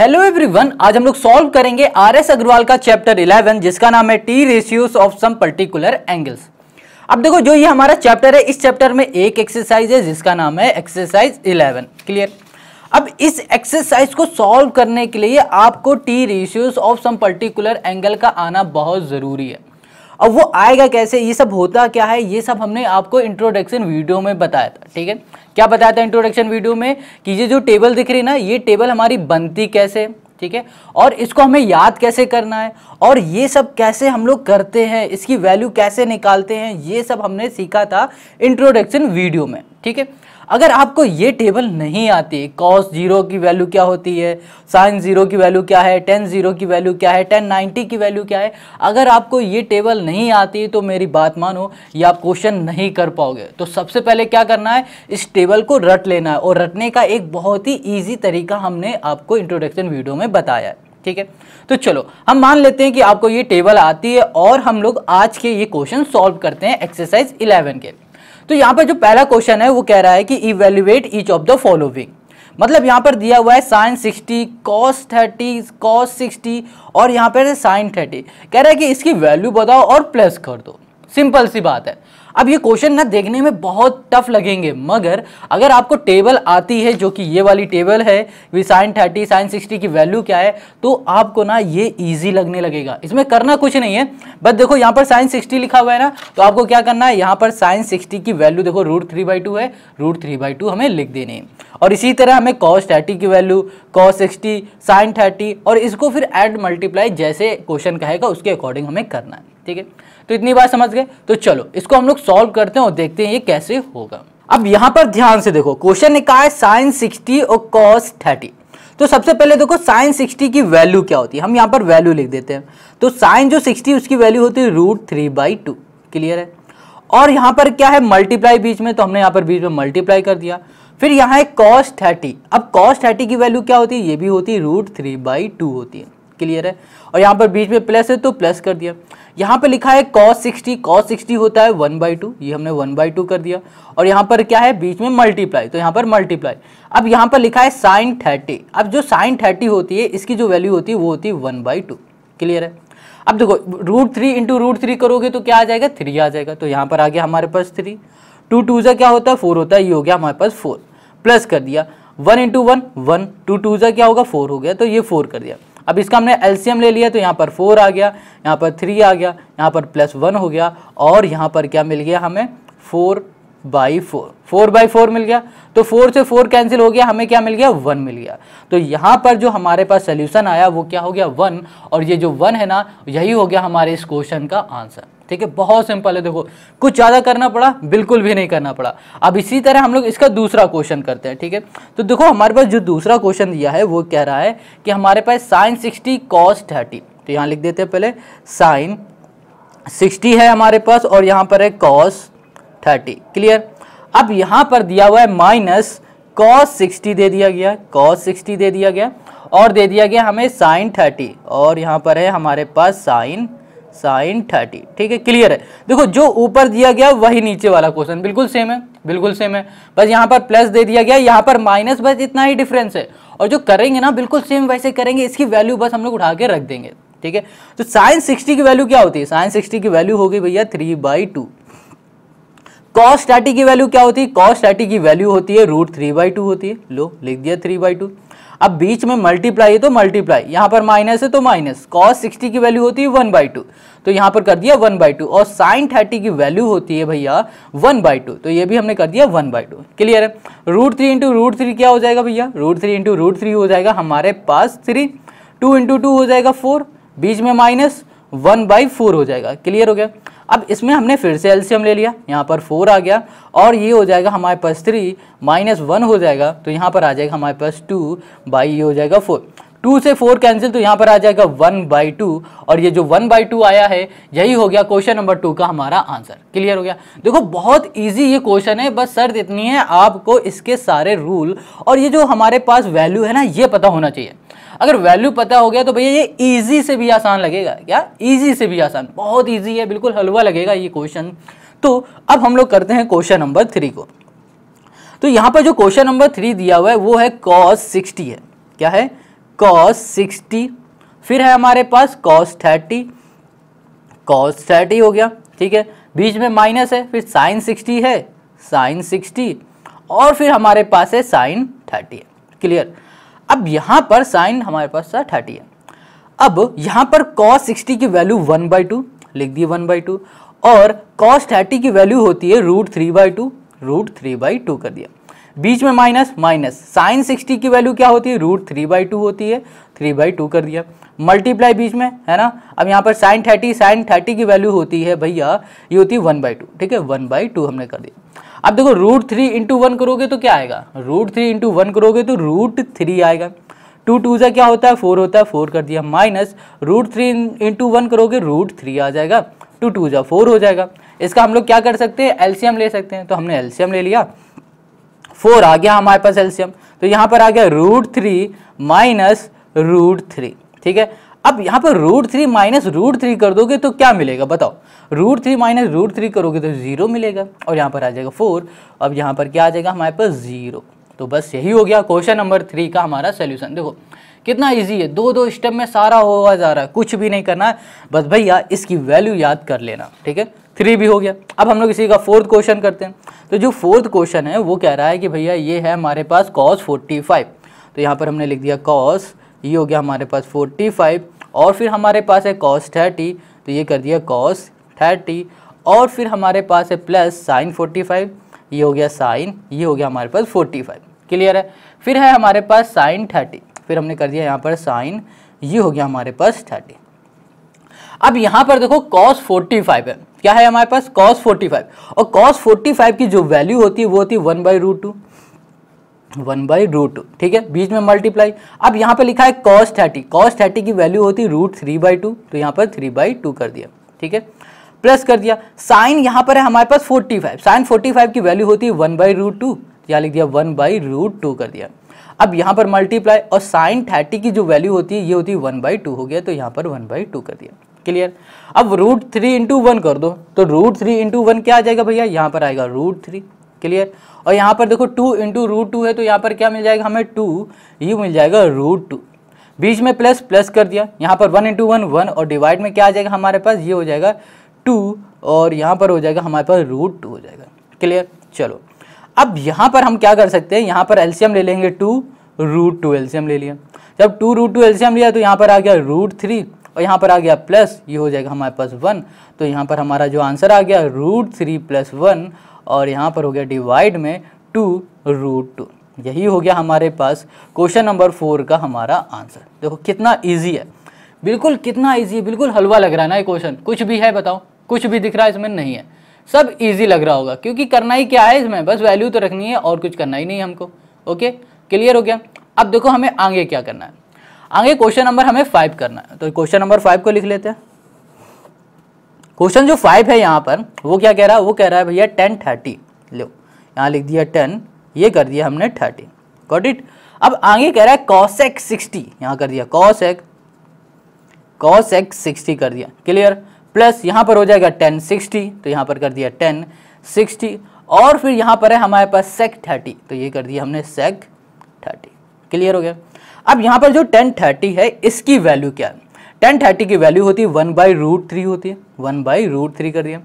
hello everyone आज हम लोग सॉल्व करेंगे आर एस अग्रवाल का चैप्टर 11 जिसका नाम है T ratios of some particular angles अब देखो जो ये हमारा चैप्टर है इस चैप्टर में एक एक्सरसाइज है जिसका नाम है एक्सरसाइज 11 क्लियर अब इस एक्सरसाइज को सॉल्व करने के लिए आपको T ratios of some particular angle का आना बहुत ज़रूरी है अब वो आएगा कैसे ये सब होता क्या है ये सब हमने आपको इंट्रोडक्शन वीडियो में बताया था ठीक है क्या बताया था इंट्रोडक्शन वीडियो में कि ये जो टेबल दिख रही ना ये टेबल हमारी बनती कैसे ठीक है और इसको हमें याद कैसे करना है और ये सब कैसे हम लोग करते हैं इसकी वैल्यू कैसे निकालते हैं ये सब हमने सीखा था इंट्रोडक्शन वीडियो में ठीक है अगर आपको ये टेबल नहीं आती कॉस जीरो की वैल्यू क्या होती है साइन जीरो की वैल्यू क्या है टेन जीरो की वैल्यू क्या है टेन नाइन्टी की वैल्यू क्या है अगर आपको ये टेबल नहीं आती तो मेरी बात मानो ये आप क्वेश्चन नहीं कर पाओगे तो सबसे पहले क्या करना है इस टेबल को रट लेना है और रटने का एक बहुत ही ईजी तरीका हमने आपको इंट्रोडक्शन वीडियो में बताया है ठीक है तो चलो हम मान लेते हैं कि आपको ये टेबल आती है और हम लोग आज के ये क्वेश्चन सॉल्व करते हैं एक्सरसाइज 11 के तो यहाँ पर जो पहला क्वेश्चन है वो कह रहा है कि evaluate each of the following मतलब यहाँ पर दिया हुआ है sine sixty cos thirty cos sixty और यहाँ पर है साइन थर्टी कह रहा है कि इसकी वैल्यू बताओ और प्लस कर दो सिंपल सी बात है अब ये क्वेश्चन ना देखने में बहुत टफ लगेंगे मगर अगर आपको टेबल आती है जो कि ये वाली टेबल है वी साइन थर्टी साइन सिक्सटी की वैल्यू क्या है तो आपको ना ये ईजी लगने लगेगा इसमें करना कुछ नहीं है बट देखो यहाँ पर साइन सिक्सटी लिखा हुआ है ना तो आपको क्या करना है यहाँ पर साइन सिक्सटी की वैल्यू देखो रूट थ्री बाई टू है रूट थ्री बाई टू हमें लिख देने और इसी तरह हमें कॉस थर्टी की value cos sixty sine thirty और इसको फिर एड मल्टीप्लाई जैसे क्वेश्चन कहेगा उसके अकॉर्डिंग हमें करना है ठीक है तो इतनी बात समझ गए तो चलो इसको हम लोग सॉल्व करते हैं और देखते हैं ये कैसे होगा अब यहाँ पर ध्यान से देखो क्वेश्चन निकाय साइन सिक्सटी और कॉस थर्टी तो सबसे पहले देखो साइन सिक्सटी की वैल्यू क्या होती है हम यहाँ पर वैल्यू लिख देते हैं तो साइन जो सिक्सटी उसकी वैल्यू होती है root three by two clear है और यहाँ पर क्या है मल्टीप्लाई बीच में तो हमने यहाँ पर बीच में मल्टीप्लाई कर दिया फिर यहाँ है कॉस थर्टी अब कॉस थर्टी की वैल्यू क्या होती है ये भी होती है रूट थ्री बाई टू होती है क्लियर है और यहाँ पर बीच में प्लस है तो प्लस कर दिया यहाँ पे लिखा है कॉस 60 कॉस 60 होता है वन बाई टू ये हमने वन बाई टू कर दिया और यहाँ पर क्या है बीच में मल्टीप्लाई तो यहाँ पर मल्टीप्लाई अब यहाँ पर लिखा है साइन थर्टी अब जो साइन थर्टी होती है इसकी जो वैल्यू होती है वो होती है वन बाई टू क्लियर है अब देखो root three into root three करोगे तो क्या आ जाएगा थ्री आ जाएगा तो यहाँ पर आ गया हमारे पास थ्री टू टू ज़ा क्या होता है फोर होता है ये हो गया हमारे पास फोर प्लस कर दिया one into one one two two ज़ा क्या होगा फोर हो गया तो ये फोर कर दिया अब इसका हमने एल्सियम ले लिया तो यहाँ पर फोर आ गया यहाँ पर थ्री आ गया यहाँ पर प्लस वन हो गया और यहाँ पर क्या मिल गया हमें four by four four by four मिल गया तो फोर से फोर कैंसिल हो गया हमें क्या मिल गया वन मिल गया तो यहाँ पर जो हमारे पास सोल्यूशन आया वो क्या हो गया वन और ये जो वन है ना यही हो गया हमारे इस क्वेश्चन का आंसर ठीक है बहुत सिंपल है देखो कुछ ज़्यादा करना पड़ा बिल्कुल भी नहीं करना पड़ा अब इसी तरह हम लोग इसका दूसरा क्वेश्चन करते हैं ठीक है तो देखो हमारे पास जो दूसरा क्वेश्चन दिया है वो कह रहा है कि हमारे पास साइन सिक्सटी कॉस थर्टी तो यहाँ लिख देते हैं पहले साइन सिक्सटी है हमारे पास और यहां पर है कॉस थर्टी क्लियर अब यहां पर दिया हुआ है माइनस कॉस सिक्सटी दे दिया गया कॉस सिक्सटी दे दिया गया और दे दिया गया हमें साइन थर्टी और यहां पर है हमारे पास साइन साइन थर्टी ठीक है क्लियर है देखो जो ऊपर दिया गया वही नीचे वाला क्वेश्चन बिल्कुल सेम है बिल्कुल सेम है बस यहाँ पर प्लस दे दिया गया यहाँ पर माइनस बस इतना ही डिफरेंस है और जो करेंगे ना बिल्कुल सेम वैसे करेंगे इसकी वैल्यू बस हम लोग उठा के रख देंगे ठीक है तो साइन सिक्सटी की वैल्यू क्या होती है साइन सिक्सटी की वैल्यू होगी भैया three by two cos thirty की वैल्यू क्या होती है कॉस्ट थर्टी की वैल्यू होती है रूट थ्री बाई टू होती है लो लिख दिया थ्री बाई टू अब बीच में मल्टीप्लाई है तो मल्टीप्लाई यहाँ पर माइनस है तो माइनस कॉस सिक्सटी की वैल्यू होती है वन बाई टू तो यहां पर कर दिया वन बाई टू और साइन थर्टी की वैल्यू होती है भैया वन बाई टू तो ये भी हमने कर दिया वन बाई टू क्लियर है root three into root three क्या हो जाएगा भैया root three into root three हो जाएगा हमारे पास थ्री टू इंटू टू हो जाएगा फोर बीच में माइनस वन बाई फोर हो जाएगा क्लियर हो गया अब इसमें हमने फिर से एल्सियम ले लिया यहाँ पर फोर आ गया और ये हो जाएगा हमारे पास थ्री माइनस वन हो जाएगा तो यहाँ पर आ जाएगा हमारे पास टू बाई ये हो जाएगा फोर टू से फोर कैंसिल तो यहाँ पर आ जाएगा वन बाई टू और ये जो वन बाई टू आया है यही हो गया क्वेश्चन नंबर टू का हमारा आंसर क्लियर हो गया देखो बहुत इजी ये क्वेश्चन है बस शर्त इतनी है आपको इसके सारे रूल और ये जो हमारे पास वैल्यू है ना ये पता होना चाहिए अगर वैल्यू पता हो गया तो भैया ये ईजी से भी आसान लगेगा क्या ईजी से भी आसान बहुत ईजी है बिल्कुल हलवा लगेगा ये क्वेश्चन तो अब हम लोग करते हैं क्वेश्चन नंबर थ्री को तो यहाँ पर जो क्वेश्चन नंबर थ्री दिया हुआ है वो है कॉस सिक्सटी है क्या है कॉस सिक्सटी फिर है हमारे पास कॉस थर्टी कॉस थर्टी हो गया ठीक है बीच में माइनस है फिर साइन सिक्सटी है साइन सिक्सटी और फिर हमारे पास है साइन थर्टी है क्लियर अब यहाँ पर साइन हमारे पास था थर्टी है अब यहाँ पर कॉस सिक्सटी की वैल्यू वन बाई टू लिख दिए वन बाई टू और कॉस थर्टी की वैल्यू होती है root three by two root three by two कर दिया बीच में माइनस माइनस साइन सिक्सटी की वैल्यू क्या होती है रूट थ्री बाई टू होती है थ्री बाई टू कर दिया मल्टीप्लाई बीच में है ना अब यहाँ पर साइन थर्टी साइन थर्टी की वैल्यू होती है भैया ये होती है वन बाई टू ठीक है वन बाई टू हमने कर दिया अब देखो रूट थ्री इंटू वन करोगे तो क्या आएगा रूट थ्री इंटू वन करोगे तो रूट थ्री आएगा टू टू से क्या होता है फोर होता है फोर कर दिया minus root three into one करोगे रूट थ्री आ जाएगा टू टू जा फोर हो जाएगा इसका हम लोग क्या कर सकते हैं एल्सियम ले सकते हैं तो हमने एल्सियम ले लिया फोर आ गया हमारे पास एल्सियम तो यहाँ पर आ गया root three minus root three ठीक है अब यहाँ पर root three minus root three कर दोगे तो क्या मिलेगा बताओ root three minus root three करोगे तो ज़ीरो मिलेगा और यहाँ पर आ जाएगा फोर अब यहाँ पर क्या आ जाएगा हमारे पास ज़ीरो तो बस यही हो गया क्वेश्चन नंबर थ्री का हमारा सोल्यूशन देखो कितना इजी है दो दो स्टेप में सारा होगा जा रहा है कुछ भी नहीं करना है बस भैया इसकी वैल्यू याद कर लेना ठीक है थ्री भी हो गया अब हम लोग इसी का फोर्थ क्वेश्चन करते हैं तो जो फोर्थ क्वेश्चन है वो कह रहा है कि भैया ये है हमारे पास कॉस फोर्टी फाइव तो यहाँ पर हमने लिख दिया कॉस ये हो गया हमारे पास फोर्टी फाइव और फिर हमारे पास है कॉस थर्टी तो ये कर दिया कॉस थर्टी और फिर हमारे पास है प्लस साइन फोर्टी फाइव ये हो गया साइन ये हो गया हमारे पास फोर्टी फाइव क्लियर है फिर है हमारे पास साइन थर्टी फिर हमने कर दिया यहाँ पर साइन ये हो गया हमारे पास थर्टी अब यहाँ पर देखो कॉस फोर्टी फाइव है क्या है हमारे पास कॉस फोर्टी फाइव और कॉस फोर्टी फाइव की जो वैल्यू होती है वो होती है one by root two one by root two ठीक है बीच में मल्टीप्लाई अब यहाँ पे लिखा है कॉस थर्टी कॉस्ट थर्टी की वैल्यू होती है रूट थ्री बाई टू तो यहाँ पर थ्री बाई टू कर दिया ठीक है प्लस कर दिया साइन यहाँ पर है हमारे पास forty five sine forty five की वैल्यू होती है वन बाई रूट टू यहाँ लिख दिया वन बाई रूट टू कर दिया अब यहाँ पर मल्टीप्लाई और साइन थर्टी की जो वैल्यू होती है ये होती है वन बाई टू हो गया तो यहाँ पर वन बाई टू कर दिया क्लियर अब रूट थ्री इंटू वन कर दो तो रूट थ्री इंटू वन क्या आ जाएगा भैया यहाँ पर आएगा रूट थ्री क्लियर और यहाँ पर देखो टू इंटू रूट टू है तो यहाँ पर क्या मिल जाएगा हमें टू यू मिल जाएगा रूट टू बीच में प्लस प्लस कर दिया यहाँ पर वन इंटू वन वन और डिवाइड में क्या आ जाएगा हमारे पास ये हो जाएगा टू और यहाँ पर हो जाएगा हमारे पास रूट टू हो जाएगा क्लियर चलो अब यहाँ पर हम क्या कर सकते हैं यहाँ पर एल्सियम ले लेंगे टू रूट टू एल्सियम ले लिया जब टू रूट टू एल्सियम लिया तो यहाँ पर आ गया रूट थ्री और यहाँ पर आ गया प्लस ये हो जाएगा हमारे पास वन तो यहाँ पर हमारा जो आंसर आ गया रूट थ्री प्लस वन और यहाँ पर हो गया डिवाइड में टू रूट टू यही हो गया हमारे पास क्वेश्चन नंबर फोर का हमारा आंसर देखो कितना ईजी है बिल्कुल कितना ईजी है बिल्कुल हलवा लग रहा है ना ये क्वेश्चन कुछ भी है बताओ कुछ भी दिख रहा है इसमें नहीं है सब ईजी लग रहा होगा क्योंकि करना ही क्या है इसमें बस वैल्यू तो रखनी है और कुछ करना ही नहीं हमको ओके क्लियर हो गया अब देखो हमें आगे क्या करना है आगे क्वेश्चन नंबर हमें फाइव करना है तो क्वेश्चन नंबर फाइव को लिख लेते हैं क्वेश्चन जो फाइव है यहाँ पर वो क्या कह रहा है वो कह रहा है भैया टेन थर्टी लो यहाँ लिख दिया टेन ये कर दिया हमने थर्टी गॉट इट अब आगे कह रहा है कॉस एक्स सिक्सटी यहाँ कर दिया cos x cos x sixty कर दिया क्लियर प्लस यहाँ पर हो जाएगा टेन सिक्सटी तो यहाँ पर कर दिया टेन सिक्सटी और फिर यहाँ पर है हमारे पास सेक थर्टी तो ये कर दिया हमने सेक थर्टी क्लियर हो गया अब यहाँ पर जो टेन थर्टी है इसकी वैल्यू क्या है टेन थर्टी की वैल्यू होती है वन बाई रूट थ्री होती है वन बाई रूट थ्री कर दिया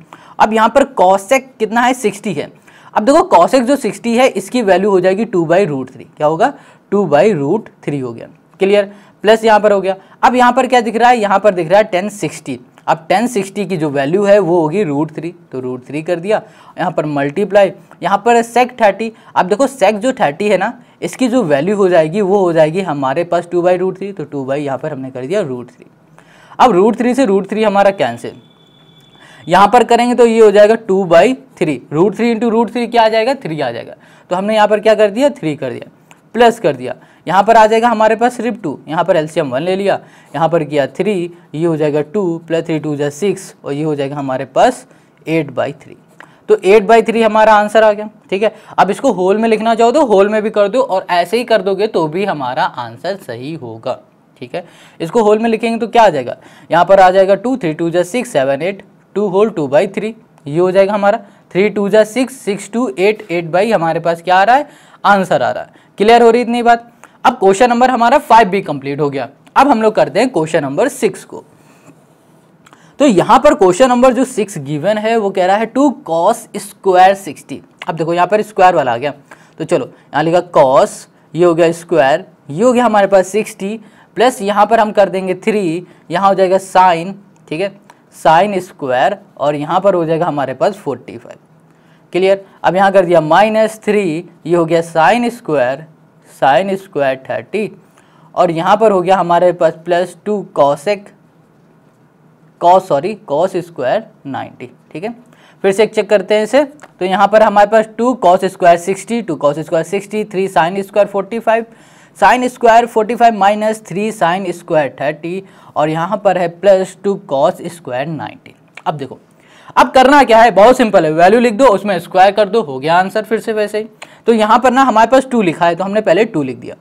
अब यहाँ पर कॉसेक कितना है सिक्सटी है अब देखो कॉसेक जो सिक्सटी है इसकी वैल्यू हो जाएगी टू बाई रूट थ्री क्या होगा टू बाई रूट थ्री हो गया क्लियर प्लस यहाँ पर हो गया अब यहाँ पर क्या दिख रहा है यहाँ पर दिख रहा है टेन सिक्सटी अब टेन सिक्सटी की जो वैल्यू है वो होगी रूट थ्री तो रूट थ्री कर दिया यहाँ पर मल्टीप्लाई यहाँ पर सेक थर्टी अब देखो सेक जो थर्टी है ना इसकी जो वैल्यू हो जाएगी वो हो जाएगी हमारे पास टू बाई रूट थ्री तो टू बाई यहाँ पर हमने कर दिया रूट थ्री अब रूट थ्री से रूट थ्री हमारा कैंसिल यहाँ पर करेंगे तो ये हो जाएगा two by three root three into root three क्या आ जाएगा थ्री आ जाएगा तो हमने यहाँ पर क्या कर दिया थ्री कर दिया प्लस कर दिया यहाँ पर आ जाएगा हमारे पास सिर्फ टू यहाँ पर एल्शियम वन ले लिया यहाँ पर किया थ्री ये हो जाएगा टू प्लस थ्री टू जै सिक्स और ये हो जाएगा हमारे पास एट बाई थ्री तो एट बाई थ्री हमारा आंसर आ गया ठीक है अब इसको होल में लिखना चाहो तो होल में भी कर दो और ऐसे ही कर दोगे तो भी हमारा आंसर सही होगा ठीक है इसको होल में लिखेंगे तो क्या आ जाएगा यहाँ पर आ जाएगा टू थ्री टू जै six seven eight two whole two by three ये हो जाएगा हमारा थ्री टू जै six six two eight eight by हमारे पास क्या आ रहा है आंसर आ रहा है क्लियर हो रही इतनी बात अब क्वेश्चन नंबर हमारा फाइव भी कंप्लीट हो गया अब हम लोग करते हैं क्वेश्चन नंबर सिक्स को तो यहाँ पर क्वेश्चन नंबर जो सिक्स गिवन है वो कह रहा है टू कॉस स्क्वायर सिक्सटी अब देखो यहाँ पर स्क्वायर वाला आ गया तो चलो यहाँ लिखा कॉस ये हो गया स्क्वायर ये हो गया हमारे पास सिक्सटी प्लस यहाँ पर हम कर देंगे थ्री यहाँ हो जाएगा साइन ठीक है साइन स्क्वायर और यहाँ पर हो जाएगा हमारे पास फोर्टी फाइव क्लियर अब यहाँ कर दिया माइनस थ्री ये हो गया sine square sine square thirty और यहाँ पर हो गया हमारे पास plus two cosec cos sorry cos square ninety ठीक है फिर से एक चेक करते हैं इसे तो यहाँ पर हमारे पास two cos square sixty two cos square sixty three sine square forty five sine square forty five minus three sine square thirty और यहाँ पर है plus two cos square ninety अब देखो अब करना क्या है बहुत सिंपल है वैल्यू लिख दो उसमें स्क्वायर कर दो हो गया आंसर फिर से वैसे ही तो यहाँ पर ना हमारे पास टू लिखा है तो हमने पहले टू लिख दिया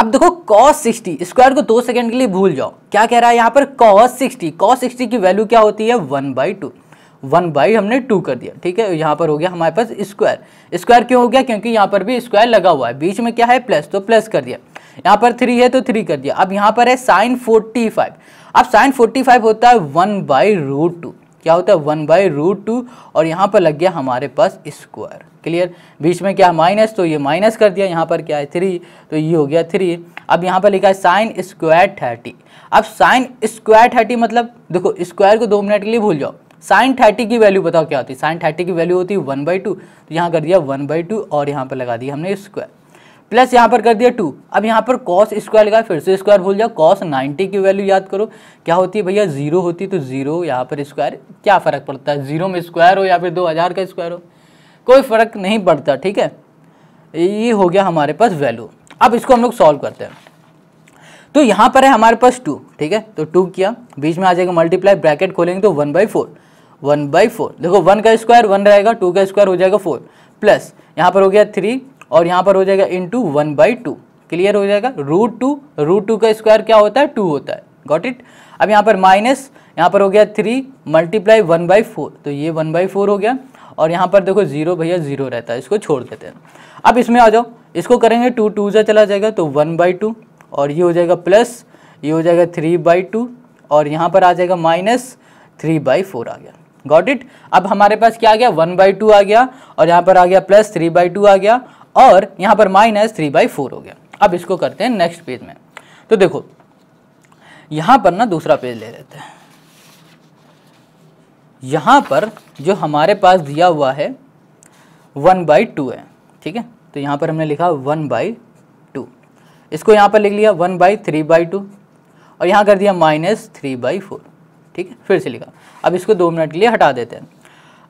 अब देखो cos 60 स्क्वायर को दो सेकंड के लिए भूल जाओ क्या कह रहा है यहाँ पर cos 60 cos 60 की वैल्यू क्या होती है one by two one by हमने टू कर दिया ठीक है यहाँ पर हो गया हमारे पास स्क्वायर स्क्वायर क्यों हो गया क्योंकि यहाँ पर भी स्क्वायर लगा हुआ है बीच में क्या है प्लस तो प्लस कर दिया यहाँ पर थ्री है तो थ्री कर दिया अब यहाँ पर है साइन फोर्टी फाइव अब साइन फोर्टी फाइव होता है वन बाई टू क्या होता है वन बाई रूट टू और यहाँ पर लग गया हमारे पास स्क्वायर क्लियर बीच में क्या माइनस तो ये माइनस कर दिया यहाँ पर क्या है थ्री तो ये हो गया थ्री अब यहाँ पर लिखा है साइन स्क्वायर थर्टी अब साइन स्क्वायर थर्टी मतलब देखो स्क्वायर को दो मिनट के लिए भूल जाओ साइन थर्टी की वैल्यू बताओ क्या होती है साइन थर्टी की वैल्यू होती है वन बाई टू तो यहाँ कर दिया वन बाई टू और यहाँ पर लगा दिया हमने स्क्वायर प्लस यहाँ पर कर दिया टू अब यहाँ पर कॉस स्क्वायर लगा फिर से स्क्वायर भूल जाओ कॉस नाइन्टी की वैल्यू याद करो क्या होती है भैया जीरो होती है तो जीरो यहाँ पर स्क्वायर क्या फ़र्क पड़ता है जीरो में स्क्वायर हो या फिर दो हज़ार का स्क्वायर हो कोई फ़र्क नहीं पड़ता ठीक है ये हो गया हमारे पास वैल्यू अब इसको हम लोग सॉल्व करते हैं तो यहाँ पर है हमारे पास टू ठीक है तो टू किया बीच में आ जाएगा मल्टीप्लाई ब्रैकेट खोलेंगे तो one by four one by four देखो वन का स्क्वायर वन रहेगा टू का स्क्वायर हो जाएगा फोर प्लस यहाँ पर हो गया थ्री और यहाँ पर हो जाएगा into one by two clear हो जाएगा रूट टू रूट टू का स्क्वायर क्या होता है टू होता है गॉट इट अब यहाँ पर माइनस यहाँ पर हो गया three multiply one by four तो ये वन बाई फोर हो गया और यहाँ पर देखो जीरो भैया जीरो रहता है इसको छोड़ देते हैं अब इसमें आ जाओ इसको करेंगे टू टू से चला जाएगा तो वन बाई टू और ये हो जाएगा प्लस ये हो जाएगा थ्री बाई टू और यहाँ पर आ जाएगा माइनस थ्री बाई फोर आ गया गॉट इट अब हमारे पास क्या आ गया वन बाई टू आ गया और यहाँ पर आ गया प्लस थ्री बाई टू आ गया और यहाँ पर माइनस थ्री बाई फोर हो गया अब इसको करते हैं नेक्स्ट पेज में तो देखो यहाँ पर ना दूसरा पेज ले लेते हैं यहाँ पर जो हमारे पास दिया हुआ है वन बाई टू है ठीक है तो यहाँ पर हमने लिखा वन बाई टू इसको यहाँ पर लिख लिया one by three by two और यहाँ कर दिया माइनस थ्री बाई फोर ठीक है फिर से लिखा अब इसको दो मिनट के लिए हटा देते हैं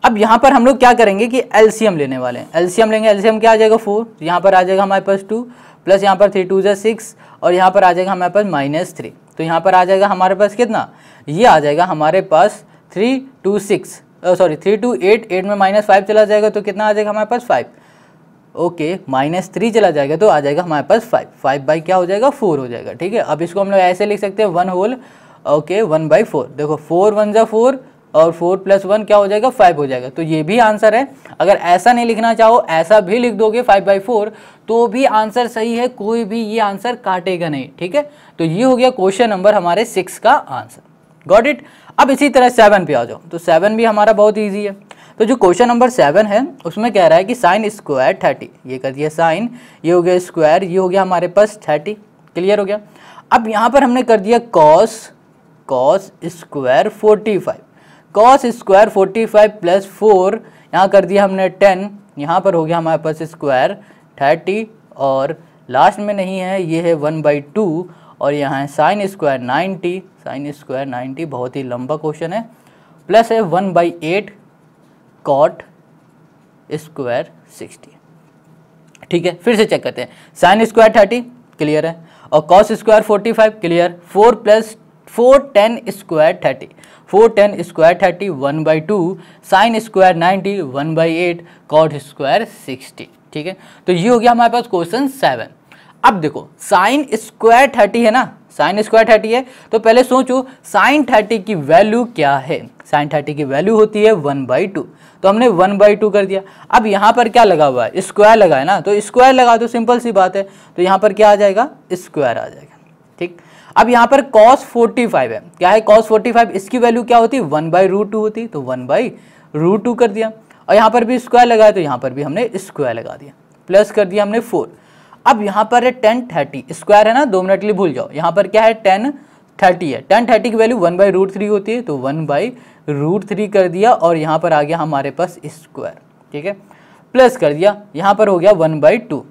अब यहाँ पर हम लोग क्या करेंगे कि एल्सियम लेने वाले हैं एल्सियम लेंगे एल्सियम क्या आ जाएगा फोर यहाँ पर आ जाएगा हमारे पास टू प्लस यहाँ पर थ्री टू जै सिक्स और यहाँ पर आ जाएगा हमारे पास माइनस थ्री तो यहाँ पर आ जाएगा हमारे पास कितना ये आ जाएगा हमारे पास three two six sorry three two eight eight में माइनस फाइव चला जाएगा तो कितना आ जाएगा हमारे पास फाइव ओके माइनस थ्री चला जाएगा तो आ जाएगा हमारे पास फाइव फाइव बाई क्या हो जाएगा फोर हो जाएगा ठीक है अब इसको हम लोग ऐसे लिख सकते हैं one whole okay one by four देखो फोर वन ज़ा फोर और फोर प्लस वन क्या हो जाएगा फाइव हो जाएगा तो ये भी आंसर है अगर ऐसा नहीं लिखना चाहो ऐसा भी लिख दोगे फाइव बाई फोर तो भी आंसर सही है कोई भी ये आंसर काटेगा नहीं ठीक है तो ये हो गया क्वेश्चन नंबर हमारे सिक्स का आंसर गॉट इट अब इसी तरह सेवन पे आ जाओ तो सेवन भी हमारा बहुत ईजी है तो जो क्वेश्चन नंबर सेवन है उसमें कह रहा है कि साइन स्क्वायर थर्टी ये कर दिया साइन ये हो गया स्क्वायर ये हो गया हमारे पास थर्टी क्लियर हो गया अब यहाँ पर हमने कर दिया cos cos square forty five cos square forty five plus four यहाँ कर दिया हमने टेन यहाँ पर हो गया हमारे पास स्क्वायर थर्टी और लास्ट में नहीं है ये है वन बाई टू और यहाँ है sine square ninety sine square ninety बहुत ही लंबा क्वेश्चन है प्लस है one by eight cot square sixty ठीक है फिर से चेक करते हैं साइन स्क्वायर थर्टी क्लियर है और cos square forty five clear four plus four tan square thirty four tan square thirty one by two sine square ninety one by eight cot square sixty ठीक है तो ये हो गया हमारे पास question seven अब देखो साइन स्क्वायर थर्टी है ना साइन स्क्वायर थर्टी है तो पहले सोचो साइन थर्टी की वैल्यू क्या है साइन थर्टी की वैल्यू होती है वन बाई टू तो हमने वन बाई टू कर दिया अब यहाँ पर क्या लगा हुआ है स्क्वायर लगा है ना तो स्क्वायर लगा दो सिंपल सी बात है तो यहाँ पर क्या आ जाएगा स्क्वायर आ जाएगा ठीक अब यहां पर कॉस 45 है क्या है कॉस 45 इसकी वैल्यू क्या होती वन बाई रूट टू होती तो वन बाई रूट टू कर दिया और यहां पर भी स्क्वायर लगाया तो यहां पर भी हमने स्क्वायर लगा दिया प्लस कर दिया हमने फोर अब यहां पर है टेन थर्टी स्क्वायर है ना दो मिनट के लिए भूल जाओ यहाँ पर क्या है टेन थर्टी है टेन थर्टी की value one by root three होती है तो वन बाई रूट थ्री कर दिया और यहाँ पर आ गया हमारे पास स्क्वायर ठीक है प्लस कर दिया यहां पर हो गया वन बाई टू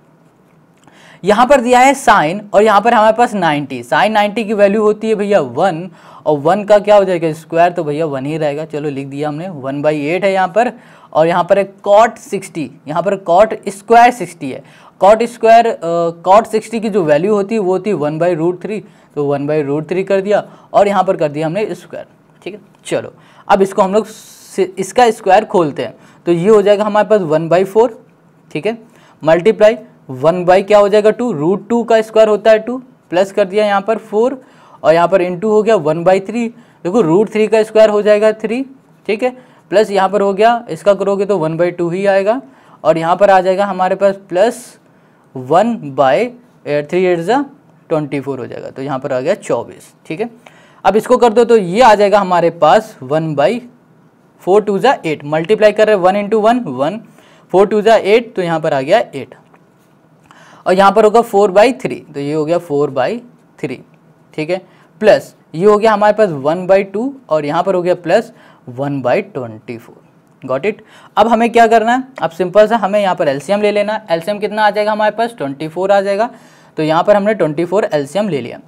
यहाँ पर दिया है साइन और यहाँ पर हमारे पास 90 साइन 90 की वैल्यू होती है भैया वन और वन का क्या हो जाएगा स्क्वायर तो भैया वन ही रहेगा चलो लिख दिया हमने वन बाई एट है यहाँ पर और यहाँ पर है कॉट सिक्सटी यहाँ पर कॉट स्क्वायर सिक्सटी है कॉट स्क्वायर कॉट सिक्सटी की जो वैल्यू होती है वो होती है वन बाई रूट थ्री तो वन बाई रूट थ्री कर दिया और यहाँ पर कर दिया हमने स्क्वायर ठीक है चलो अब इसको हम लोग इसका स्क्वायर खोलते हैं तो ये हो जाएगा हमारे पास वन बाई फोर ठीक है मल्टीप्लाई वन बाई क्या हो जाएगा टू रूट टू का स्क्वायर होता है टू प्लस कर दिया यहाँ पर फोर और यहाँ पर इंटू हो गया वन बाई थ्री देखो रूट थ्री का स्क्वायर हो जाएगा थ्री ठीक है प्लस यहाँ पर हो गया इसका करोगे तो वन बाई टू ही आएगा और यहाँ पर आ जाएगा हमारे पास plus one by eight three eight ज़ा ट्वेंटी फोर हो जाएगा तो यहाँ पर आ गया चौबीस ठीक है अब इसको कर दो तो ये आ जाएगा हमारे पास वन बाई फोर टू ज़ा एट मल्टीप्लाई कर रहे one into one one four two ज़ा एट तो यहाँ पर आ गया एट और यहाँ पर होगा फोर बाई थ्री तो ये हो गया फोर बाई थ्री ठीक है प्लस ये हो गया हमारे पास वन बाई टू और यहाँ पर हो गया plus one by twenty four got it अब हमें क्या करना है अब सिंपल सा हमें यहाँ पर एल्सियम ले लेना एल्सियम कितना आ जाएगा हमारे पास ट्वेंटी फोर आ जाएगा तो यहाँ पर हमने ट्वेंटी फोर एल्सियम ले लिया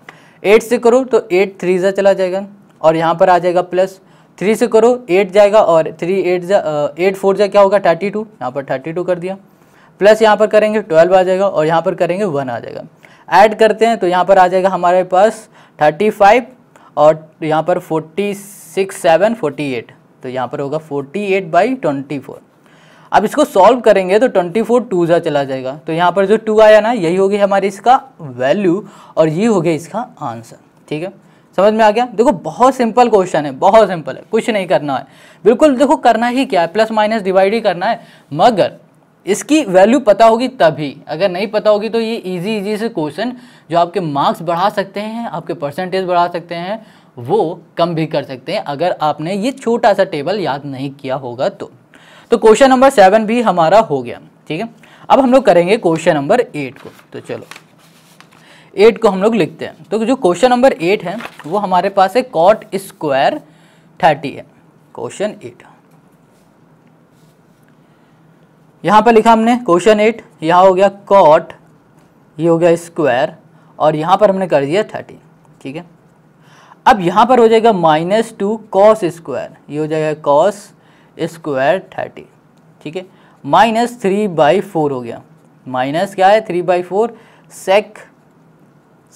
एट से करो तो एट थ्री ज़ा चला जाएगा और यहाँ पर आ जाएगा प्लस थ्री से करो एट जाएगा और थ्री एट जा एट फोर जा क्या होगा थर्टी टू यहाँ पर थर्टी टू कर दिया प्लस यहाँ पर करेंगे ट्वेल्व आ जाएगा और यहाँ पर करेंगे वन आ जाएगा ऐड करते हैं तो यहाँ पर आ जाएगा हमारे पास थर्टी फाइव और यहाँ पर forty six seven forty eight तो यहाँ पर होगा forty eight by twenty four अब इसको सॉल्व करेंगे तो ट्वेंटी फोर टू ज़ा चला जाएगा तो यहाँ पर जो टू आया ना यही होगी हमारी इसका वैल्यू और ये हो गया इसका आंसर ठीक है समझ में आ गया देखो बहुत सिंपल क्वेश्चन है बहुत सिंपल है कुछ नहीं करना है बिल्कुल देखो करना ही क्या है प्लस माइनस डिवाइड ही करना है मगर इसकी वैल्यू पता होगी तभी अगर नहीं पता होगी तो ये इजी इजी से क्वेश्चन जो आपके मार्क्स बढ़ा सकते हैं आपके परसेंटेज बढ़ा सकते हैं वो कम भी कर सकते हैं अगर आपने ये छोटा सा टेबल याद नहीं किया होगा तो तो क्वेश्चन नंबर सेवन भी हमारा हो गया ठीक है अब हम लोग करेंगे क्वेश्चन नंबर एट को तो चलो एट को हम लोग लिखते हैं तो जो क्वेश्चन नंबर एट है वो हमारे पास है कॉट स्क्वायर थर्टी है क्वेश्चन एट यहाँ पर लिखा हमने क्वेश्चन एट यहाँ हो गया कॉट ये हो गया स्क्वायर और यहाँ पर हमने कर दिया थर्टी ठीक है अब यहाँ पर हो जाएगा माइनस टू कॉस स्क्वायर ये हो जाएगा कॉस स्क्वायर थर्टी ठीक है माइनस थ्री बाई फोर हो गया माइनस क्या है three by four sec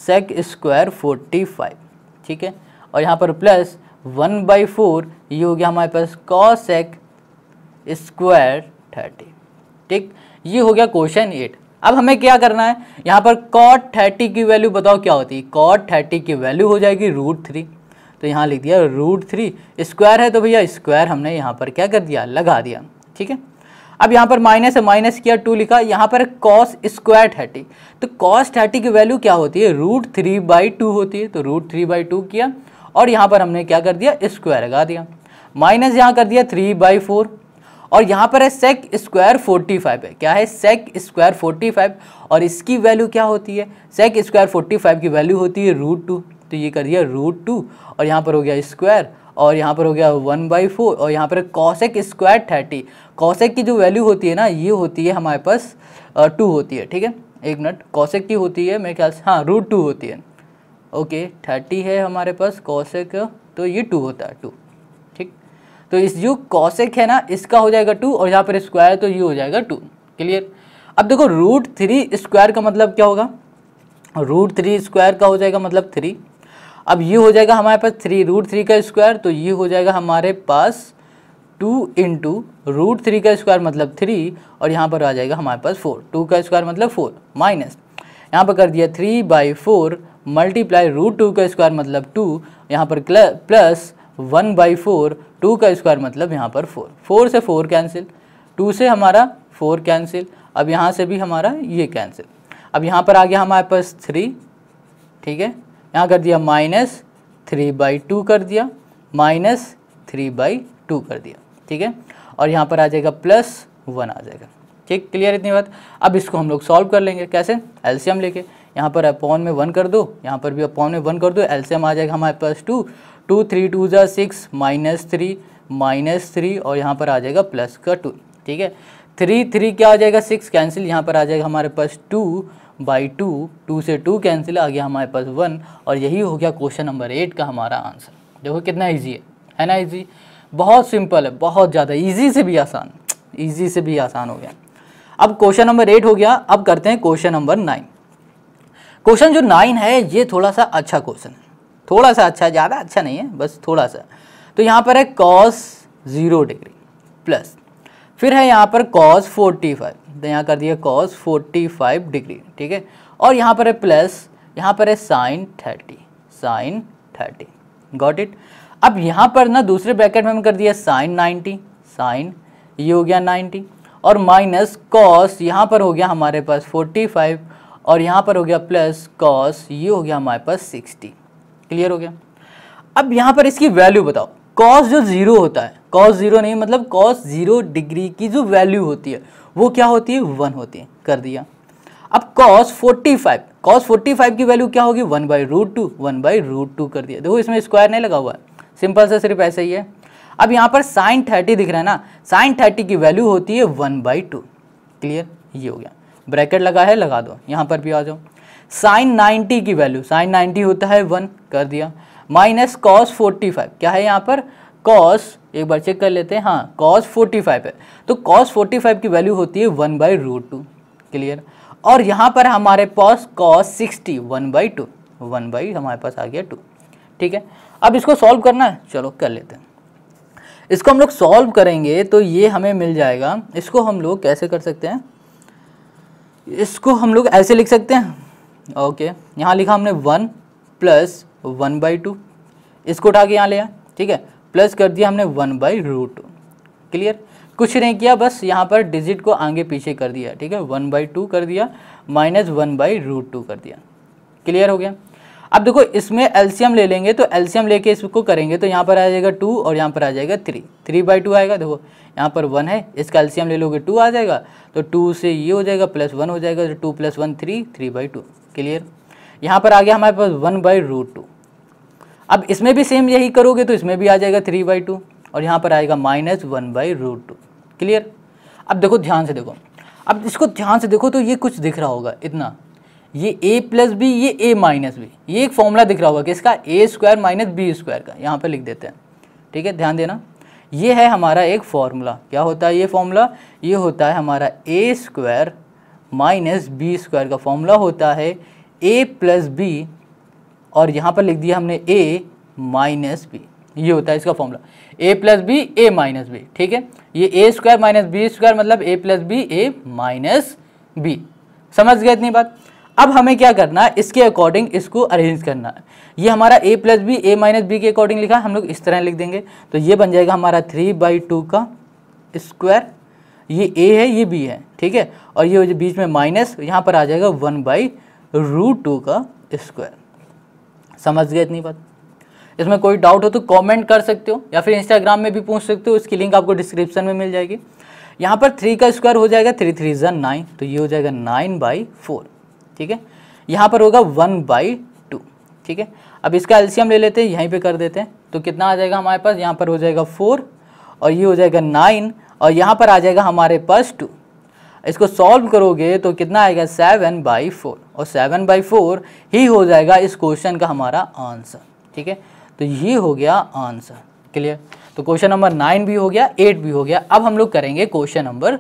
sec square forty five ठीक है और यहाँ पर प्लस वन बाई फोर ये हो गया हमारे पास कॉस एक स्क्वायर थर्टी ठीक ये हो गया क्वेश्चन एट अब हमें क्या करना है यहाँ पर कॉट थर्टी की वैल्यू बताओ क्या होती है कॉट थर्टी की वैल्यू हो जाएगी रूट थ्री तो यहाँ लिख दिया रूट थ्री स्क्वायर है तो भैया स्क्वायर हमने यहाँ पर क्या कर दिया लगा दिया ठीक है अब यहाँ पर माइनस है माइनस किया टू लिखा यहाँ पर कॉस स्क्वायर थर्टी तो कॉस थर्टी की वैल्यू क्या होती है रूट थ्री बाई टू होती है तो रूट थ्री बाई टू किया और यहाँ पर हमने क्या कर दिया स्क्वायर लगा दिया माइनस यहाँ कर दिया थ्री बाई फोर और यहाँ पर है सेक स्क्वायर 45 है क्या है सेक स्क्वायर 45 और इसकी वैल्यू क्या होती है सेक स्क्वायर 45 की वैल्यू होती है रूट टू तो ये कर दिया रूट टू और यहाँ पर हो गया स्क्वायर और यहाँ पर हो गया वन बाई फोर और यहाँ पर कौशिक स्क्वायर थर्टी कौशिक की जो वैल्यू होती है ना ये होती है हमारे पास टू होती है ठीक है एक मिनट कौशिक की होती है मेरे ख्याल से हाँ रूट टू होती है ओके थर्टी है हमारे पास कौशिक तो ये टू होता है टू तो इस यू कॉसेक है ना इसका हो जाएगा टू और यहाँ पर स्क्वायर तो यू हो जाएगा टू क्लियर अब देखो रूट थ्री स्क्वायर का मतलब क्या होगा रूट थ्री स्क्वायर का हो जाएगा मतलब थ्री अब ये हो जाएगा हमारे पास थ्री रूट थ्री का स्क्वायर तो ये हो जाएगा हमारे पास टू इंटू रूट थ्री का स्क्वायर मतलब थ्री और यहाँ पर आ जाएगा हमारे पास फोर टू का स्क्वायर मतलब फोर माइनस यहाँ पर कर दिया three by four multiply root two का स्क्वायर मतलब टू यहाँ पर plus one by four two का स्क्वायर मतलब यहाँ पर फोर फोर से फोर कैंसिल टू से हमारा फोर कैंसिल अब यहाँ से भी हमारा ये कैंसिल अब यहाँ पर आ गया हमारे पास थ्री ठीक है यहाँ कर दिया माइनस थ्री बाई टू कर दिया माइनस थ्री बाई टू कर दिया ठीक है और यहाँ पर आ जाएगा प्लस वन आ जाएगा ठीक क्लियर इतनी बात अब इसको हम लोग सॉल्व कर लेंगे कैसे एल्शियम लेके यहाँ पर अपॉन में वन कर दो यहाँ पर भी अपॉन में वन कर दो एल्सियम आ जाएगा हमारे पास टू टू थ्री टू जो six minus three minus three और यहाँ पर आ जाएगा प्लस का टू ठीक है थ्री थ्री क्या आ जाएगा सिक्स कैंसिल यहाँ पर आ जाएगा हमारे पास टू बाई टू टू से टू कैंसिल आ गया हमारे पास वन और यही हो गया क्वेश्चन नंबर एट का हमारा आंसर देखो कितना ईजी है है ना ईजी बहुत सिंपल है बहुत ज़्यादा ईजी से भी आसान ईजी से भी आसान हो गया अब क्वेश्चन नंबर एट हो गया अब करते हैं क्वेश्चन नंबर नाइन क्वेश्चन जो नाइन है ये थोड़ा सा अच्छा क्वेश्चन है थोड़ा सा अच्छा ज़्यादा अच्छा नहीं है बस थोड़ा सा तो यहाँ पर है कॉस ज़ीरो डिग्री प्लस फिर है यहाँ पर कॉस फोर्टी फाइव तो यहाँ कर दिया कॉस फोर्टी फाइव डिग्री ठीक है और यहाँ पर है प्लस यहाँ पर है sine thirty sine thirty got it अब यहाँ पर ना दूसरे ब्रैकेट में हम कर दिया साइन नाइन्टी साइन ये हो गया नाइन्टी और माइनस कॉस यहाँ पर हो गया हमारे पास फोर्टी फाइव और यहाँ पर हो गया प्लस कॉस ये हो गया हमारे पास सिक्सटी क्लियर हो गया अब यहाँ पर इसकी वैल्यू बताओ कॉस जो ज़ीरो होता है कॉस ज़ीरो नहीं मतलब कॉस ज़ीरो डिग्री की जो वैल्यू होती है वो क्या होती है वन होती है कर दिया अब cos forty five cos forty five की वैल्यू क्या होगी one by root two one by root two कर दिया देखो इसमें स्क्वायर नहीं लगा हुआ है सिंपल सा सिर्फ ऐसा ही है अब यहाँ पर साइन थर्टी दिख रहा है ना साइन थर्टी की वैल्यू होती है वन बाई टू क्लियर ये हो गया ब्रैकेट लगा है लगा दो यहाँ पर भी आ जाओ साइन नाइन्टी की वैल्यू साइन नाइन्टी होता है वन कर दिया माइनस कॉस फोर्टी फाइव क्या है यहाँ पर कॉस एक बार चेक कर लेते हैं हाँ कॉस फोर्टी फाइव है तो कॉस फोर्टी फाइव की वैल्यू होती है one by root two clear और यहाँ पर हमारे पास cos sixty one by two one by हमारे पास आ गया टू ठीक है अब इसको सॉल्व करना है चलो कर लेते हैं इसको हम लोग सॉल्व करेंगे तो ये हमें मिल जाएगा इसको हम लोग कैसे कर सकते हैं इसको हम लोग ऐसे लिख सकते हैं ओके यहाँ लिखा हमने one plus one by two इसको उठा के यहाँ लिया ठीक है प्लस कर दिया हमने one by root two clear कुछ नहीं किया बस यहाँ पर डिजिट को आगे पीछे कर दिया ठीक है वन बाई टू कर दिया minus one by root two कर दिया क्लियर हो गया अब देखो इसमें एल्शियम ले लेंगे तो एल्शियम लेके इसको करेंगे तो यहाँ पर आ जाएगा टू और यहाँ पर आ जाएगा थ्री थ्री बाई टू आएगा देखो यहाँ पर वन है इसका एल्शियम ले लोगे टू आ जाएगा तो टू से ये हो जाएगा प्लस वन हो जाएगा तो two plus one three three by two clear यहाँ पर आ गया हमारे पास वन बाई रूट टू अब इसमें भी सेम यही करोगे तो इसमें भी आ जाएगा थ्री बाई टू और यहाँ पर आएगा minus one by root two clear अब देखो ध्यान से देखो अब इसको ध्यान से देखो तो ये कुछ दिख रहा होगा इतना ये ए प्लस बी ये ए माइनस बी ये एक फॉर्मूला दिख रहा होगा किसका A square minus B square का यहाँ पर लिख देते हैं ठीक है ध्यान देना ये है हमारा एक फॉर्मूला क्या होता है ये फॉर्मूला ये होता है हमारा A square minus B square का फॉर्मूला होता है ए प्लस बी और यहाँ पर लिख दिया हमने ए माइनस बी ये होता है इसका formula A plus B A minus B ठीक है ये A square minus B square मतलब A plus B A minus B समझ गए इतनी बात अब हमें क्या करना है इसके अकॉर्डिंग इसको अरेंज करना है ये हमारा A plus B A minus B के अकॉर्डिंग लिखा है हम लोग इस तरह लिख देंगे तो ये बन जाएगा हमारा थ्री बाई टू का स्क्वायर ये ए है ये बी है ठीक है और ये बीच में माइनस यहाँ पर आ जाएगा वन बाई रूट टू का स्क्वायर समझ गए इतनी बात इसमें कोई डाउट हो तो कमेंट कर सकते हो या फिर इंस्टाग्राम में भी पूछ सकते हो इसकी लिंक आपको डिस्क्रिप्शन में मिल जाएगी यहाँ पर थ्री का स्क्वायर हो जाएगा थ्री थ्री ज़न नाइन तो ये हो जाएगा नाइन बाई फोर ठीक है यहाँ पर होगा वन बाई टू ठीक है अब इसका एल्शियम ले लेते हैं यहीं पे कर देते हैं तो कितना आ जाएगा हमारे पास यहाँ पर हो जाएगा फोर और ये हो जाएगा नाइन और यहाँ पर आ जाएगा हमारे पास टू इसको सॉल्व करोगे तो कितना आएगा सेवन बाई फोर और सेवन बाई फोर ही हो जाएगा इस क्वेश्चन का हमारा आंसर ठीक है तो ये हो गया आंसर क्लियर तो क्वेश्चन नंबर नाइन भी हो गया एट भी हो गया अब हम लोग करेंगे क्वेश्चन नंबर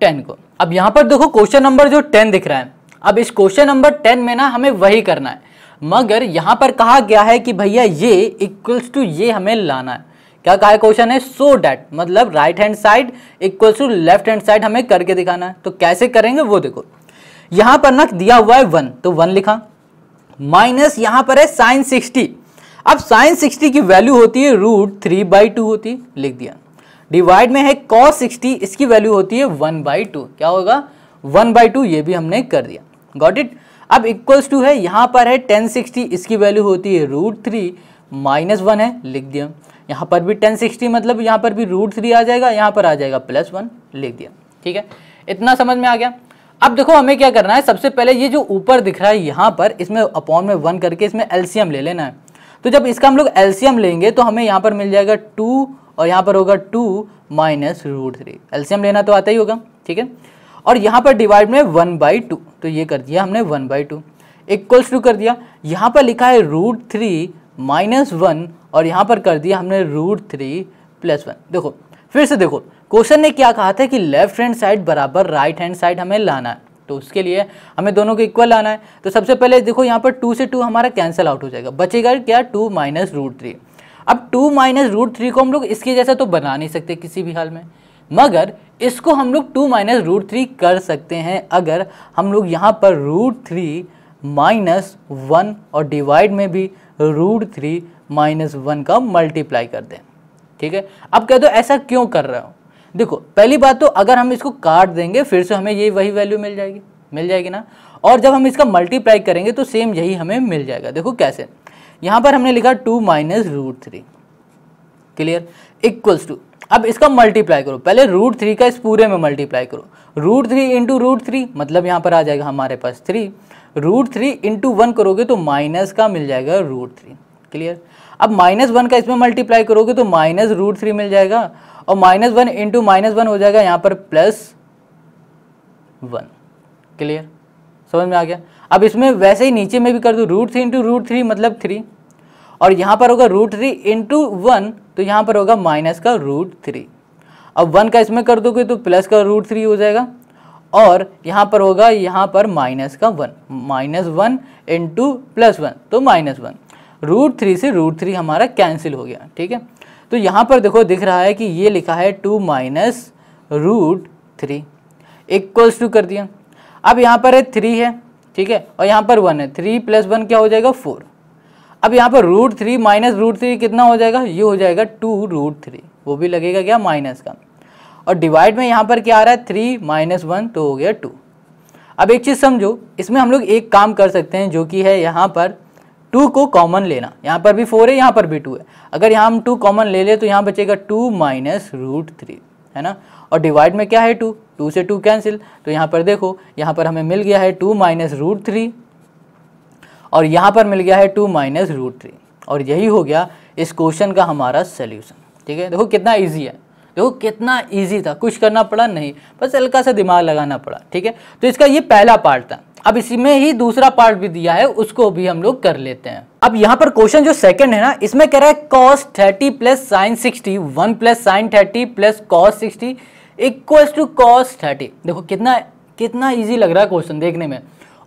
टेन को अब यहाँ पर देखो क्वेश्चन नंबर जो टेन दिख रहा है अब इस क्वेश्चन नंबर टेन में ना हमें वही करना है मगर यहां पर कहा गया है कि भैया ये इक्वल्स टू ये हमें लाना है क्या कहा क्वेश्चन है सो so डैट मतलब right hand side equals to left hand side हमें करके दिखाना है तो कैसे करेंगे वो देखो यहां पर ना दिया हुआ है वन तो वन लिखा माइनस यहां पर है साइन सिक्सटी अब साइन सिक्सटी की वैल्यू होती है रूट थ्री बाई टू होती है लिख दिया डिवाइड में है कॉस सिक्सटी इसकी वैल्यू होती है वन बाई टू क्या होगा वन बाई टू ये भी हमने कर दिया गॉट इट अब इक्वल्स टू है यहाँ पर है टेन सिक्सटी इसकी वैल्यू होती है रूट थ्री माइनस वन है लिख दिया यहाँ पर भी टेन सिक्सटी मतलब यहाँ पर भी रूट थ्री आ जाएगा यहाँ पर आ जाएगा प्लस वन लिख दिया ठीक है इतना समझ में आ गया अब देखो हमें क्या करना है सबसे पहले ये जो ऊपर दिख रहा है यहाँ पर इसमें अपॉन में वन करके इसमें एल्सियम ले लेना है तो जब इसका हम लोग एल्सियम लेंगे तो हमें यहाँ पर मिल जाएगा टू और यहाँ पर होगा टू माइनस रूट थ्री एल्सियम लेना तो आता ही होगा ठीक है और यहाँ पर डिवाइड में वन बाई टू तो ये कर दिया हमने one by two equals to कर दिया यहाँ पर लिखा है रूट थ्री माइनस वन और यहाँ पर कर दिया हमने रूट थ्री प्लस वन देखो फिर से देखो क्वेश्चन ने क्या कहा था कि लेफ्ट हैंड साइड बराबर राइट हैंड साइड हमें लाना है तो उसके लिए हमें दोनों को इक्वल लाना है तो सबसे पहले देखो यहाँ पर टू से टू हमारा कैंसिल आउट हो जाएगा बचेगा क्या टू माइनस रूट थ्री अब टू माइनस रूट थ्री को हम लोग इसके जैसा तो बना नहीं सकते किसी भी हाल में मगर इसको हम लोग टू माइनस रूट थ्री कर सकते हैं अगर हम लोग यहाँ पर रूट थ्री माइनस वन और डिवाइड में भी रूट थ्री माइनस वन का मल्टीप्लाई कर दें ठीक है अब कह दो ऐसा क्यों कर रहा हूँ देखो पहली बात तो अगर हम इसको काट देंगे फिर से हमें ये वही वैल्यू मिल जाएगी मिल जाएगी ना और जब हम इसका मल्टीप्लाई करेंगे तो सेम यही हमें मिल जाएगा देखो कैसे यहाँ पर हमने लिखा two minus root three clear equals to अब इसका मल्टीप्लाई करो पहले रूट थ्री का इस पूरे में मल्टीप्लाई करो root three into root three मतलब यहाँ पर आ जाएगा हमारे पास three root three into one करोगे तो माइनस का मिल जाएगा रूट थ्री क्लियर अब माइनस वन का इसमें मल्टीप्लाई करोगे तो माइनस रूट थ्री मिल जाएगा और minus one into minus one हो जाएगा यहाँ पर प्लस वन क्लियर समझ में आ गया अब इसमें वैसे ही नीचे में भी कर दो root three into root three मतलब थ्री और यहाँ पर होगा रूट थ्री इंटू वन तो यहाँ पर होगा माइनस का रूट थ्री अब वन का इसमें कर दोगे तो प्लस का रूट थ्री हो जाएगा और यहाँ पर होगा यहाँ पर माइनस का one minus one into plus one तो माइनस वन रूट थ्री से रूट थ्री हमारा कैंसिल हो गया ठीक है तो यहाँ पर देखो दिख रहा है कि ये लिखा है two minus root three equals to कर दिया अब यहाँ पर है थ्री है ठीक है और यहाँ पर वन है थ्री प्लस वन क्या हो जाएगा फोर अब यहाँ पर root three minus root three कितना हो जाएगा ये हो जाएगा टू रूट थ्री वो भी लगेगा क्या माइनस का और डिवाइड में यहाँ पर क्या आ रहा है थ्री माइनस वन तो हो गया टू अब एक चीज़ समझो इसमें हम लोग एक काम कर सकते हैं जो कि है यहाँ पर टू को कॉमन लेना यहाँ पर भी फोर है यहाँ पर भी टू है अगर यहाँ हम टू कॉमन ले ले तो यहाँ बचेगा टू माइनस रूट थ्री है ना और डिवाइड में क्या है टू टू से टू कैंसिल तो यहाँ पर देखो यहाँ पर हमें मिल गया है टू माइनस रूट थ्री और यहाँ पर मिल गया है टू माइनस रूट थ्री और यही हो गया इस क्वेश्चन का हमारा सल्यूशन ठीक है देखो कितना ईजी है देखो कितना ईजी था कुछ करना पड़ा नहीं बस हल्का सा दिमाग लगाना पड़ा ठीक है तो इसका ये पहला पार्ट था अब इसमें ही दूसरा पार्ट भी दिया है उसको भी हम लोग कर लेते हैं अब यहाँ पर क्वेश्चन जो सेकंड है ना इसमें कह रहा है cos thirty plus sine sixty one plus sine thirty plus cos sixty equals to cos thirty देखो कितना कितना ईजी लग रहा है क्वेश्चन देखने में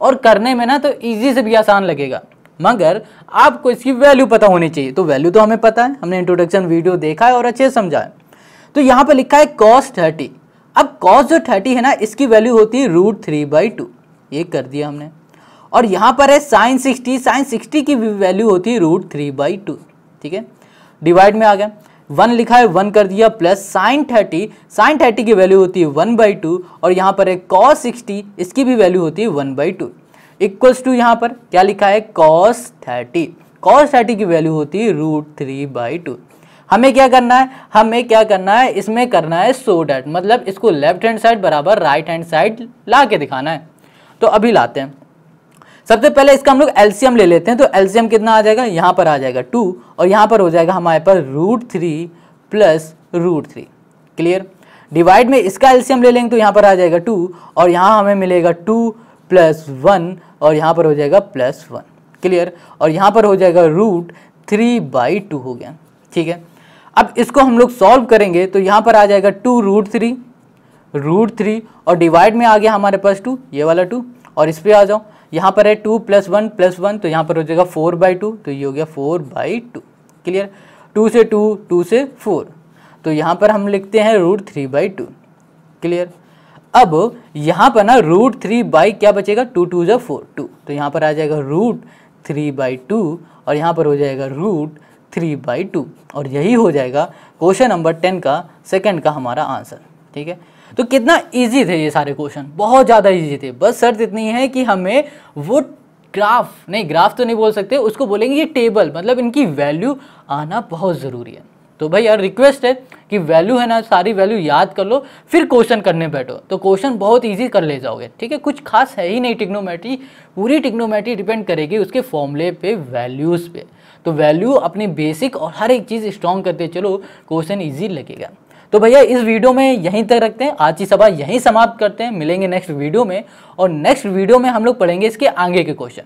और करने में ना तो ईजी से भी आसान लगेगा मगर आपको इसकी वैल्यू पता होनी चाहिए तो वैल्यू तो हमें पता है हमने इंट्रोडक्शन वीडियो देखा है और अच्छे से समझा है तो यहाँ पर लिखा है कॉस थर्टी अब कॉस जो थर्टी है ना इसकी वैल्यू होती है रूट थ्री बाई टू ये कर दिया हमने और यहाँ पर है साइन सिक्सटी साइन सिक्सटी की वैल्यू होती है रूट थ्री बाई टू ठीक है डिवाइड में आ गया वन लिखा है वन कर दिया plus sine thirty sine thirty की वैल्यू होती है वन बाई टू और यहाँ पर है कॉस सिक्सटी इसकी भी वैल्यू होती है one by two equals to यहाँ पर क्या लिखा है कॉस थर्टी कॉस थर्टी की वैल्यू होती है रूट थ्री बाई टू हमें क्या करना है हमें क्या करना है इसमें करना है सो डैट मतलब इसको लेफ्ट हैंड साइड बराबर राइट हैंड साइड ला के दिखाना है तो अभी लाते हैं सबसे पहले इसका हम लोग एल्सियम ले लेते हैं तो एल्सियम कितना आ जाएगा यहाँ पर आ जाएगा टू और यहाँ पर हो जाएगा हमारे पास root three plus root three clear divide में इसका एल्सियम ले लेंगे तो यहाँ पर आ जाएगा टू और यहाँ हमें मिलेगा टू प्लस वन और यहाँ पर हो जाएगा प्लस वन क्लियर और यहाँ पर हो जाएगा रूट थ्री बाई टू हो गया ठीक है अब इसको हम लोग सॉल्व करेंगे तो यहाँ पर आ जाएगा two root three root three और डिवाइड में आ गया हमारे पास टू ये वाला टू और इस पर आ जाओ यहाँ पर है two plus one plus one तो यहाँ पर हो जाएगा फोर बाई टू तो ये हो गया four by two clear two से टू टू से फोर तो यहाँ पर हम लिखते हैं root three by two clear अब यहाँ पर ना रूट थ्री बाई क्या बचेगा टू टू जो फोर टू तो यहाँ पर आ जाएगा रूट थ्री बाई टू और यहाँ पर हो जाएगा रूट थ्री बाई टू और यही हो जाएगा क्वेश्चन नंबर टेन का सेकेंड का हमारा आंसर ठीक है तो कितना ईजी थे ये सारे क्वेश्चन बहुत ज़्यादा ईजी थे बस शर्त इतनी है कि हमें वो ग्राफ नहीं ग्राफ तो नहीं बोल सकते उसको बोलेंगे ये टेबल मतलब इनकी वैल्यू आना बहुत ज़रूरी है तो भाई यार रिक्वेस्ट है कि वैल्यू है ना सारी वैल्यू याद कर लो फिर क्वेश्चन करने बैठो तो क्वेश्चन बहुत ईजी कर ले जाओगे ठीक है कुछ खास है ही नहीं टिग्नोमेट्री पूरी टिग्नोमेट्री डिपेंड करेगी उसके फॉर्मूले पे वैल्यूज़ पे तो वैल्यू अपनी बेसिक और हर एक चीज़ स्ट्रॉन्ग करते चलो क्वेश्चन ईजी लगेगा तो भैया इस वीडियो में यहीं तक रखते हैं आज की सभा यहीं समाप्त करते हैं मिलेंगे नेक्स्ट वीडियो में और नेक्स्ट वीडियो में हम लोग पढ़ेंगे इसके आगे के क्वेश्चन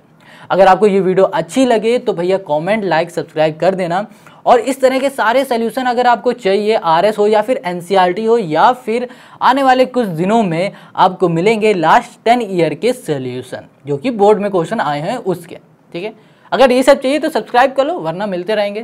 अगर आपको ये वीडियो अच्छी लगे तो भैया कमेंट लाइक सब्सक्राइब कर देना और इस तरह के सारे सोल्यूशन अगर आपको चाहिए आरएस हो या फिर एनसीईआरटी e हो या फिर आने वाले कुछ दिनों में आपको मिलेंगे लास्ट टेन ईयर के सोल्यूशन जो कि बोर्ड में क्वेश्चन आए हैं उसके ठीक है अगर ये सब चाहिए तो सब्सक्राइब कर लो वरना मिलते रहेंगे